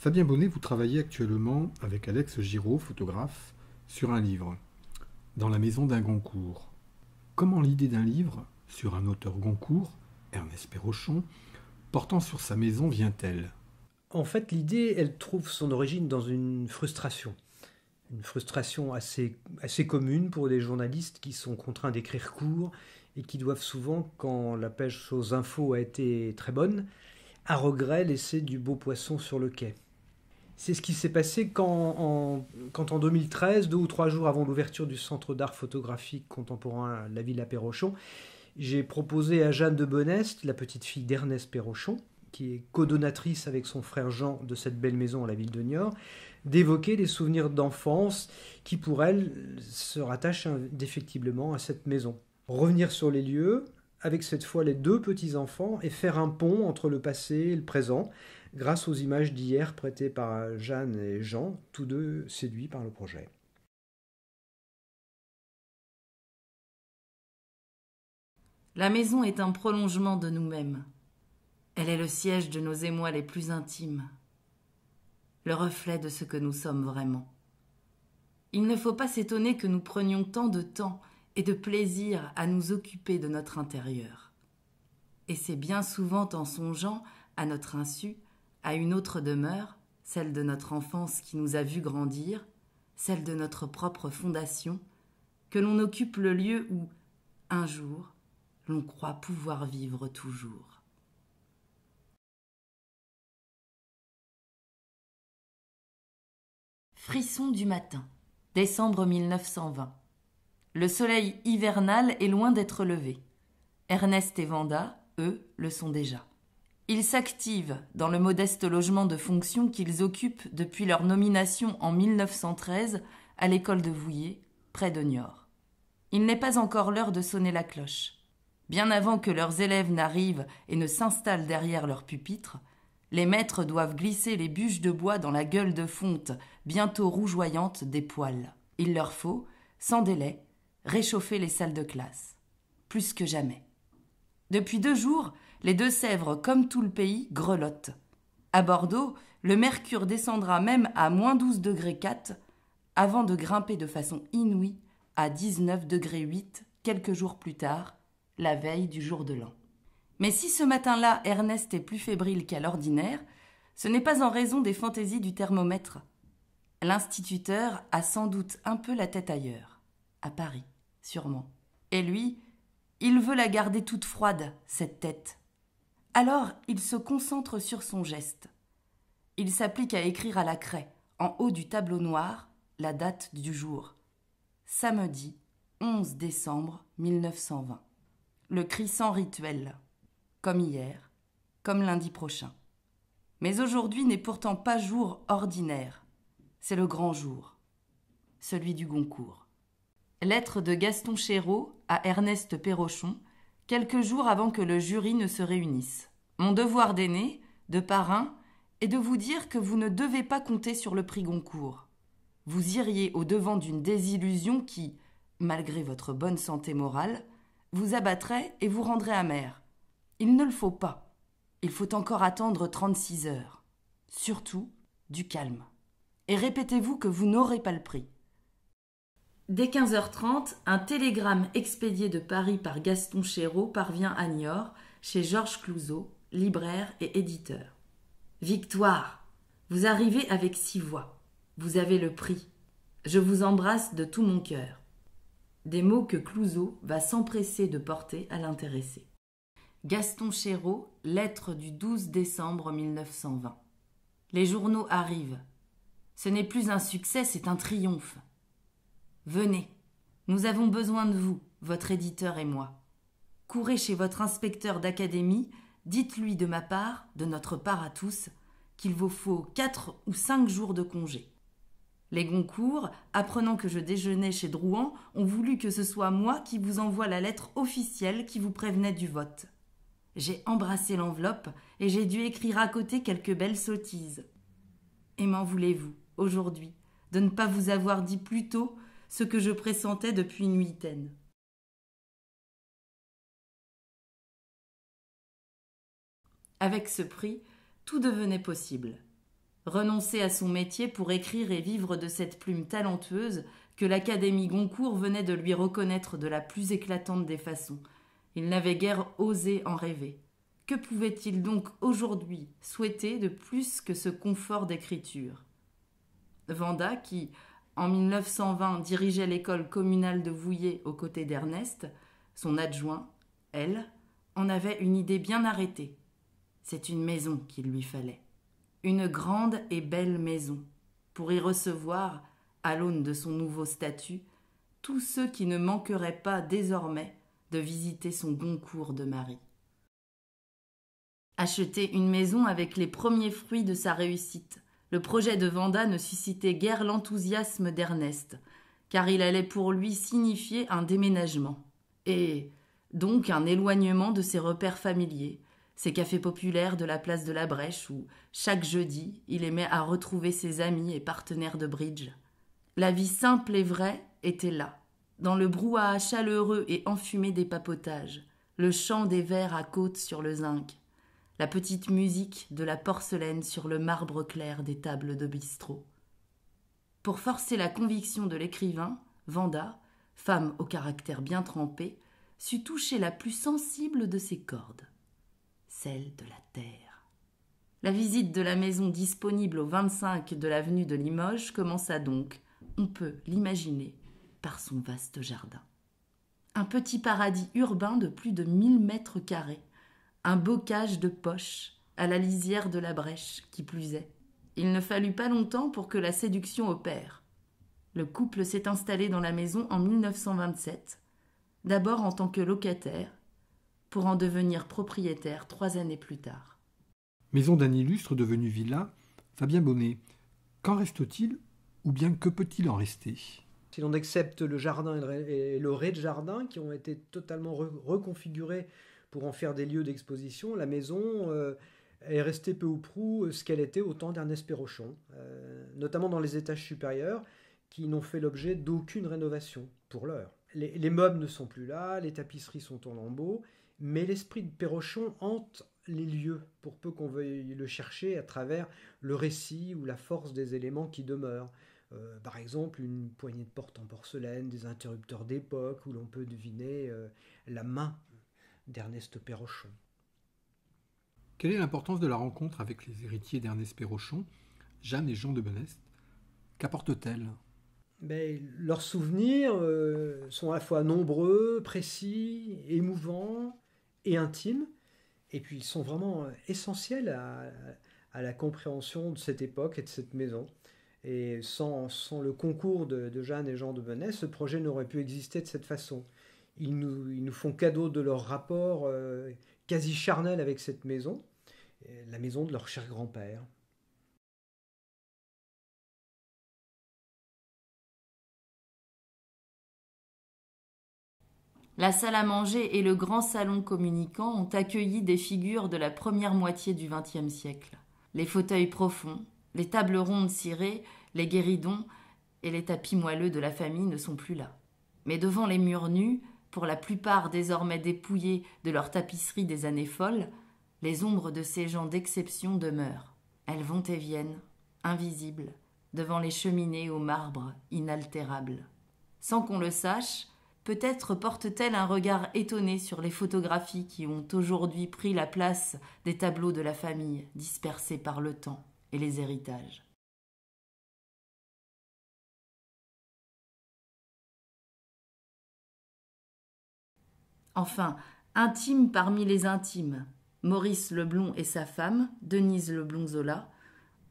Fabien Bonnet, vous travaillez actuellement avec Alex Giraud, photographe, sur un livre, Dans la maison d'un Goncourt. Comment l'idée d'un livre sur un auteur Goncourt, Ernest Perrochon, portant sur sa maison vient-elle En fait, l'idée, elle trouve son origine dans une frustration. Une frustration assez, assez commune pour des journalistes qui sont contraints d'écrire court et qui doivent souvent, quand la pêche aux infos a été très bonne, à regret laisser du beau poisson sur le quai. C'est ce qui s'est passé quand en, quand en, 2013, deux ou trois jours avant l'ouverture du Centre d'art photographique contemporain la Villa Perrochon, j'ai proposé à Jeanne de Bonest, la petite fille d'Ernest Perrochon, qui est codonatrice avec son frère Jean de cette belle maison à la ville de Niort, d'évoquer des souvenirs d'enfance qui pour elle se rattachent indéfectiblement à cette maison. Revenir sur les lieux, avec cette fois les deux petits-enfants et faire un pont entre le passé et le présent grâce aux images d'hier prêtées par Jeanne et Jean, tous deux séduits par le projet. La maison est un prolongement de nous-mêmes. Elle est le siège de nos émois les plus intimes, le reflet de ce que nous sommes vraiment. Il ne faut pas s'étonner que nous prenions tant de temps et de plaisir à nous occuper de notre intérieur. Et c'est bien souvent en songeant, à notre insu, à une autre demeure, celle de notre enfance qui nous a vus grandir, celle de notre propre fondation, que l'on occupe le lieu où, un jour, l'on croit pouvoir vivre toujours. Frisson du matin, décembre 1920. Le soleil hivernal est loin d'être levé. Ernest et Vanda, eux, le sont déjà. Ils s'activent dans le modeste logement de fonction qu'ils occupent depuis leur nomination en 1913 à l'école de Vouillé, près de Niort. Il n'est pas encore l'heure de sonner la cloche. Bien avant que leurs élèves n'arrivent et ne s'installent derrière leurs pupitres, les maîtres doivent glisser les bûches de bois dans la gueule de fonte, bientôt rougeoyante des poils. Il leur faut, sans délai, réchauffer les salles de classe. Plus que jamais. Depuis deux jours, les Deux-Sèvres, comme tout le pays, grelottent. À Bordeaux, le mercure descendra même à moins 12 degrés 4 avant de grimper de façon inouïe à 19 degrés 8 quelques jours plus tard, la veille du jour de l'an. Mais si ce matin-là Ernest est plus fébrile qu'à l'ordinaire, ce n'est pas en raison des fantaisies du thermomètre. L'instituteur a sans doute un peu la tête ailleurs à Paris, sûrement. Et lui, il veut la garder toute froide, cette tête. Alors il se concentre sur son geste. Il s'applique à écrire à la craie, en haut du tableau noir, la date du jour. Samedi 11 décembre 1920. Le cri sans rituel, comme hier, comme lundi prochain. Mais aujourd'hui n'est pourtant pas jour ordinaire, c'est le grand jour, celui du Goncourt. Lettre de Gaston Chérault à Ernest Perrochon, quelques jours avant que le jury ne se réunisse. Mon devoir d'aîné, de parrain, est de vous dire que vous ne devez pas compter sur le prix Goncourt. Vous iriez au-devant d'une désillusion qui, malgré votre bonne santé morale, vous abattrait et vous rendrait amer. Il ne le faut pas. Il faut encore attendre trente-six heures. Surtout, du calme. Et répétez-vous que vous n'aurez pas le prix. Dès 15h30, un télégramme expédié de Paris par Gaston Chéreau parvient à Niort, chez Georges Clouzot, libraire et éditeur. Victoire Vous arrivez avec six voix. Vous avez le prix. Je vous embrasse de tout mon cœur. Des mots que Clouseau va s'empresser de porter à l'intéressé. Gaston Chéreau, lettre du 12 décembre 1920. Les journaux arrivent. Ce n'est plus un succès, c'est un triomphe. Venez, nous avons besoin de vous, votre éditeur et moi. Courez chez votre inspecteur d'académie, dites-lui de ma part, de notre part à tous, qu'il vous faut quatre ou cinq jours de congé. Les Goncourt, apprenant que je déjeunais chez Drouan, ont voulu que ce soit moi qui vous envoie la lettre officielle qui vous prévenait du vote. J'ai embrassé l'enveloppe et j'ai dû écrire à côté quelques belles sottises. Et m'en voulez-vous, aujourd'hui, de ne pas vous avoir dit plus tôt ce que je pressentais depuis une huitaine. Avec ce prix, tout devenait possible. Renoncer à son métier pour écrire et vivre de cette plume talentueuse que l'Académie Goncourt venait de lui reconnaître de la plus éclatante des façons. Il n'avait guère osé en rêver. Que pouvait-il donc aujourd'hui souhaiter de plus que ce confort d'écriture Vanda, qui, en 1920, dirigeait l'école communale de Vouillé aux côtés d'Ernest, son adjoint, elle, en avait une idée bien arrêtée. C'est une maison qu'il lui fallait. Une grande et belle maison, pour y recevoir, à l'aune de son nouveau statut, tous ceux qui ne manqueraient pas désormais de visiter son bon cours de mari. Acheter une maison avec les premiers fruits de sa réussite, le projet de Vanda ne suscitait guère l'enthousiasme d'Ernest, car il allait pour lui signifier un déménagement, et donc un éloignement de ses repères familiers, ses cafés populaires de la place de la Brèche où, chaque jeudi, il aimait à retrouver ses amis et partenaires de bridge. La vie simple et vraie était là, dans le brouhaha chaleureux et enfumé des papotages, le chant des vers à côte sur le zinc, la petite musique de la porcelaine sur le marbre clair des tables de bistrot. Pour forcer la conviction de l'écrivain, Vanda, femme au caractère bien trempé, sut toucher la plus sensible de ses cordes, celle de la terre. La visite de la maison disponible au 25 de l'avenue de Limoges commença donc, on peut l'imaginer, par son vaste jardin. Un petit paradis urbain de plus de 1000 mètres carrés, un bocage de poche, à la lisière de la brèche, qui plus est. Il ne fallut pas longtemps pour que la séduction opère. Le couple s'est installé dans la maison en 1927, d'abord en tant que locataire, pour en devenir propriétaire trois années plus tard. Maison d'un illustre devenu villa, Fabien Bonnet, qu'en reste-t-il ou bien que peut-il en rester Si l'on accepte le jardin et le rez-de-jardin qui ont été totalement reconfigurés pour en faire des lieux d'exposition, la maison euh, est restée peu ou prou euh, ce qu'elle était au temps d'Ernest Perrochon, euh, notamment dans les étages supérieurs qui n'ont fait l'objet d'aucune rénovation pour l'heure. Les, meubles ne sont plus là, les tapisseries sont en lambeaux, mais l'esprit de Perrochon hante les lieux, pour peu qu'on veuille le chercher à travers le récit ou la force des éléments qui demeurent. par exemple, une poignée de porte en porcelaine, des interrupteurs d'époque où l'on peut deviner la main d'Ernest Perrochon. Quelle est l'importance de la rencontre avec les héritiers d'Ernest Perrochon, Jeanne et Jean de Benest Qu'apporte-t-elle ben, Leurs souvenirs euh, sont à la fois nombreux, précis, émouvants et intimes. Et puis ils sont vraiment euh, essentiels à, la compréhension de cette époque et de cette maison. Et sans, le concours de, de, Jeanne et Jean de Benest, ce projet n'aurait pu exister de cette façon ils nous, font cadeau de leur rapport euh, quasi charnel avec cette maison, la maison de leur cher grand-père. La salle à manger et le grand salon communicant ont accueilli des figures de la première moitié du XXe siècle. Les fauteuils profonds, les tables rondes cirées, les guéridons et les tapis moelleux de la famille ne sont plus là. Mais devant les murs nus, pour la plupart désormais dépouillés de leur tapisseries des années folles, les ombres de ces gens d'exception demeurent. Elles vont et viennent, invisibles, devant les cheminées au marbre inaltérable. Sans qu'on le sache, peut-être porte-t-elle un regard étonné sur les photographies qui ont aujourd'hui pris la place des tableaux de la famille dispersés par le temps et les héritages. enfin intime parmi les intimes, Maurice Leblond et sa femme, Denise Leblond-Zola,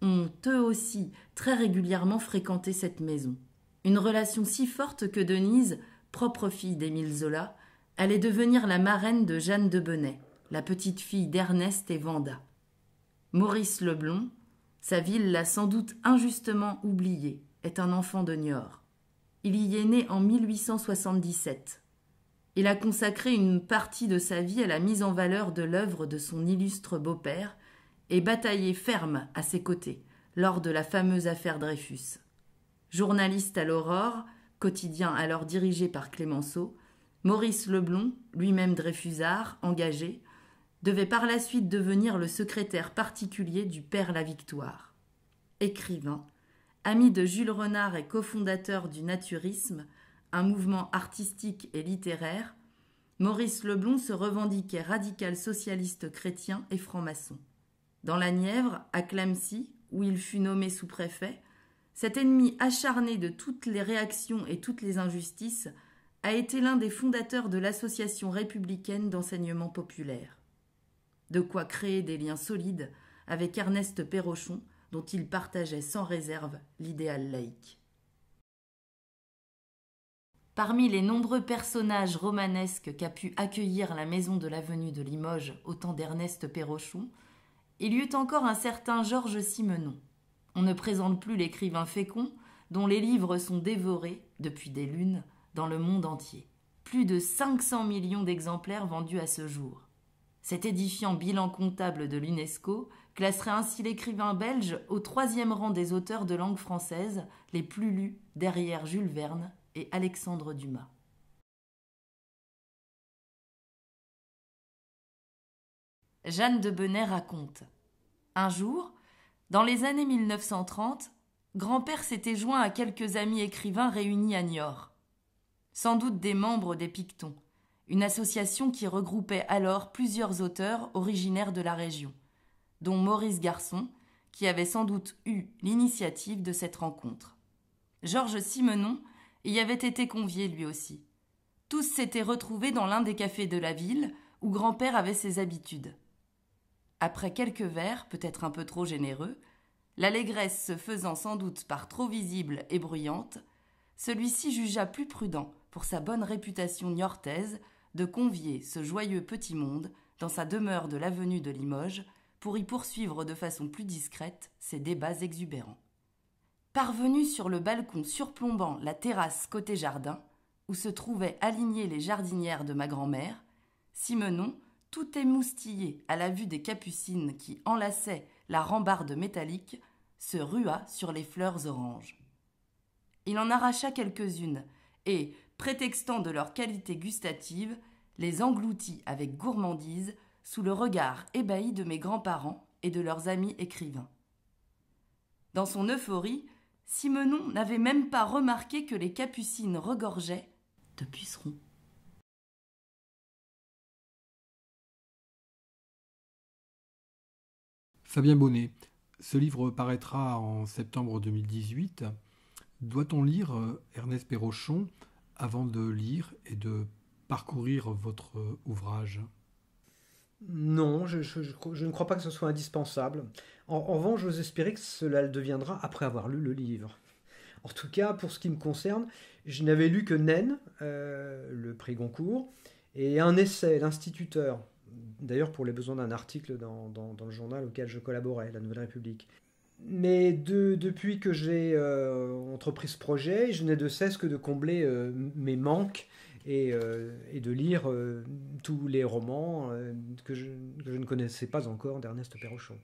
ont eux aussi très régulièrement fréquenté cette maison. Une relation si forte que Denise, propre fille d'Émile Zola, allait devenir la marraine de Jeanne de Benet, la petite fille d'Ernest et Vanda. Maurice Leblond, sa ville l'a sans doute injustement oublié, est un enfant de Niort. Il y est né en 1877. Il a consacré une partie de sa vie à la mise en valeur de l'œuvre de son illustre beau-père et bataillé ferme à ses côtés lors de la fameuse affaire Dreyfus. Journaliste à l'Aurore, quotidien alors dirigé par Clémenceau, Maurice Leblon, lui-même Dreyfusard, engagé, devait par la suite devenir le secrétaire particulier du Père La Victoire. Écrivain, ami de Jules Renard et cofondateur du naturisme, un mouvement artistique et littéraire, Maurice Leblon se revendiquait radical socialiste chrétien et franc-maçon. Dans la Nièvre, à Clamecy, où il fut nommé sous-préfet, cet ennemi acharné de toutes les réactions et toutes les injustices a été l'un des fondateurs de l'Association républicaine d'enseignement populaire. De quoi créer des liens solides avec Ernest Perrochon, dont il partageait sans réserve l'idéal laïque. Parmi les nombreux personnages romanesques qu'a pu accueillir la maison de l'avenue de Limoges au temps d'Ernest Perrochon, il y eut encore un certain Georges Simenon. On ne présente plus l'écrivain fécond dont les livres sont dévorés, depuis des lunes, dans le monde entier. Plus de 500 millions d'exemplaires vendus à ce jour. Cet édifiant bilan comptable de l'UNESCO classerait ainsi l'écrivain belge au troisième rang des auteurs de langue française les plus lus derrière Jules Verne et Alexandre Dumas. Jeanne de Benet raconte Un jour, dans les années 1930, grand-père s'était joint à quelques amis écrivains réunis à Niort. Sans doute des membres des Pictons, une association qui regroupait alors plusieurs auteurs originaires de la région, dont Maurice Garçon, qui avait sans doute eu l'initiative de cette rencontre. Georges Simenon y avait été convié lui aussi. Tous s'étaient retrouvés dans l'un des cafés de la ville, où grand-père avait ses habitudes. Après quelques verres, peut-être un peu trop généreux, l'allégresse se faisant sans doute par trop visible et bruyante, celui-ci jugea plus prudent, pour sa bonne réputation niortaise, de convier ce joyeux petit monde dans sa demeure de l'avenue de Limoges pour y poursuivre de façon plus discrète ses débats exubérants. Parvenu sur le balcon surplombant la terrasse côté jardin, où se trouvaient alignées les jardinières de ma grand-mère, Simenon, tout émoustillé à la vue des capucines qui enlaçaient la rambarde métallique, se rua sur les fleurs oranges. Il en arracha quelques-unes et, prétextant de leur qualité gustative, les engloutit avec gourmandise sous le regard ébahi de mes grands-parents et de leurs amis écrivains. Dans son euphorie, Simenon n'avait même pas remarqué que les capucines regorgeaient de pucerons. Fabien Bonnet, ce livre paraîtra en septembre 2018. Doit-on lire euh, Ernest Perrochon avant de lire et de parcourir votre euh, ouvrage non, je, ne crois pas que ce soit indispensable. En, en revanche, j'ose espérer que cela le deviendra après avoir lu le livre. En tout cas, pour ce qui me concerne, je n'avais lu que Nen, euh, le prix Goncourt, et un essai, l'instituteur, d'ailleurs pour les besoins d'un article dans, le journal auquel je collaborais, La Nouvelle République. Mais depuis que j'ai euh, entrepris ce projet, je n'ai de cesse que de combler euh, mes manques euh, et, de lire euh, tous les romans euh, que je, que, je, ne connaissais pas encore d'Ernest Perrochon.